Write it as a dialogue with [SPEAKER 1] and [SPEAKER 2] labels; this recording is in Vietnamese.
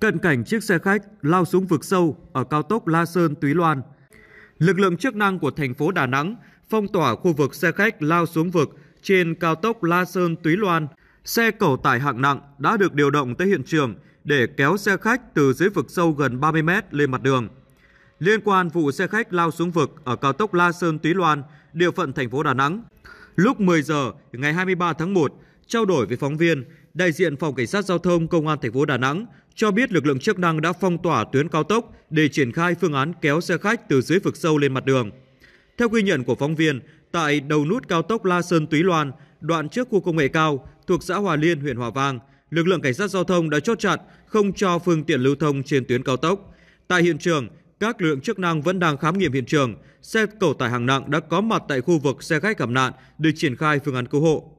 [SPEAKER 1] cận cảnh chiếc xe khách lao xuống vực sâu ở cao tốc La Sơn Túy Loan. Lực lượng chức năng của thành phố Đà Nẵng phong tỏa khu vực xe khách lao xuống vực trên cao tốc La Sơn Túy Loan. Xe cẩu tải hạng nặng đã được điều động tới hiện trường để kéo xe khách từ dưới vực sâu gần 30 mét lên mặt đường. Liên quan vụ xe khách lao xuống vực ở cao tốc La Sơn Túy Loan, địa phận thành phố Đà Nẵng, lúc 10 giờ ngày 23 tháng 1, trao đổi với phóng viên, đại diện phòng cảnh sát giao thông công an thành phố Đà Nẵng cho biết lực lượng chức năng đã phong tỏa tuyến cao tốc để triển khai phương án kéo xe khách từ dưới vực sâu lên mặt đường. Theo ghi nhận của phóng viên, tại đầu nút cao tốc La Sơn Túy Loan, đoạn trước khu công nghệ cao thuộc xã Hòa Liên, huyện Hòa Vang, lực lượng cảnh sát giao thông đã chốt chặn không cho phương tiện lưu thông trên tuyến cao tốc. Tại hiện trường, các lực lượng chức năng vẫn đang khám nghiệm hiện trường. Xe cầu tải hàng nặng đã có mặt tại khu vực xe khách gặp nạn để triển khai phương án cứu hộ.